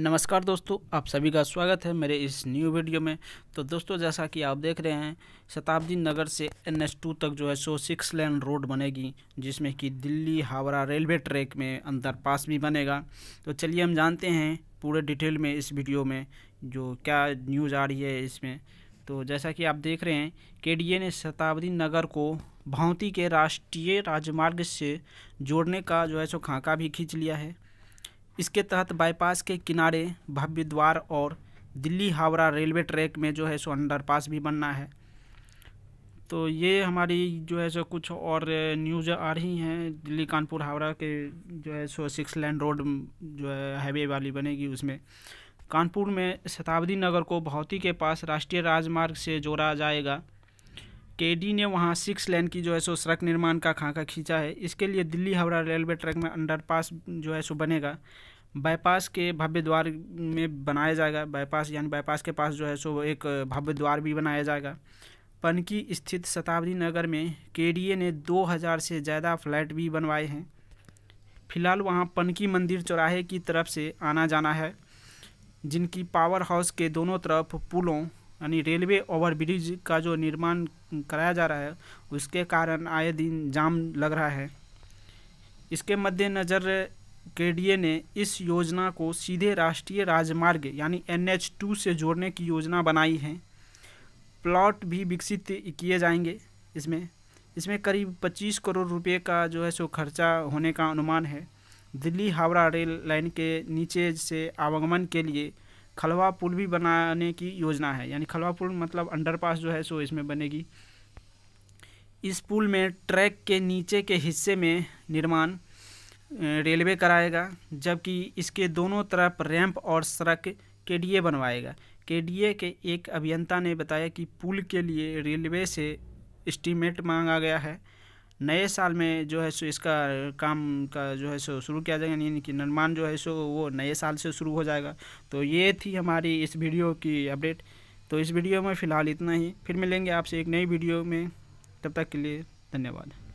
नमस्कार दोस्तों आप सभी का स्वागत है मेरे इस न्यू वीडियो में तो दोस्तों जैसा कि आप देख रहे हैं शताब्दी नगर से एन एस टू तक जो है सो सिक्स लेन रोड बनेगी जिसमें कि दिल्ली हावड़ा रेलवे ट्रैक में अंदर पास भी बनेगा तो चलिए हम जानते हैं पूरे डिटेल में इस वीडियो में जो क्या न्यूज़ आ रही है इसमें तो जैसा कि आप देख रहे हैं के ने शताब्दी नगर को भांति के राष्ट्रीय राजमार्ग से जोड़ने का जो है सो खाका भी खींच लिया है इसके तहत बाईपास के किनारे भव्य द्वार और दिल्ली हावड़ा रेलवे ट्रैक में जो है सो अंडरपास भी बनना है तो ये हमारी जो है सो कुछ और न्यूज़ आ रही हैं दिल्ली कानपुर हावड़ा के जो है सो सिक्स लाइन रोड जो है हाईवे वाली बनेगी उसमें कानपुर में शताब्दी नगर को भौती के पास राष्ट्रीय राजमार्ग से जोड़ा जाएगा केडी ने वहां सिक्स लेन की जो है सो सड़क निर्माण का खाका खींचा है इसके लिए दिल्ली हावड़ा रेलवे ट्रैक में अंडरपास जो है सो बनेगा बाईपास के भव्य द्वार में बनाया जाएगा बाईपास यानी बाईपास के पास जो है सो एक भव्य द्वार भी बनाया जाएगा पनकी स्थित शताब्दी नगर में के ने दो से ज़्यादा फ्लैट भी बनवाए हैं फिलहाल वहाँ पनकी मंदिर चौराहे की तरफ से आना जाना है जिनकी पावर हाउस के दोनों तरफ पुलों यानी रेलवे ओवरब्रिज का जो निर्माण कराया जा रहा है उसके कारण आए दिन जाम लग रहा है इसके मद्देनज़र केडीए ने इस योजना को सीधे राष्ट्रीय राजमार्ग यानी एन टू से जोड़ने की योजना बनाई है प्लॉट भी विकसित किए जाएंगे इसमें इसमें करीब 25 करोड़ रुपए का जो है सो खर्चा होने का अनुमान है दिल्ली हावड़ा रेल लाइन के नीचे से आवागमन के लिए खलवा पुल भी बनाने की योजना है यानी खलवा पुल मतलब अंडरपास जो है सो इसमें बनेगी इस पुल में ट्रैक के नीचे के हिस्से में निर्माण रेलवे कराएगा जबकि इसके दोनों तरफ रैंप और सड़क के डी बनवाएगा के डी के एक अभियंता ने बताया कि पुल के लिए रेलवे से इस्टीमेट मांगा गया है नए साल में जो है सो इसका काम का जो है सो शुरू किया जाएगा यानी कि निर्माण जो है सो वो नए साल से शुरू हो जाएगा तो ये थी हमारी इस वीडियो की अपडेट तो इस वीडियो में फ़िलहाल इतना ही फिर मिलेंगे आपसे एक नई वीडियो में तब तक के लिए धन्यवाद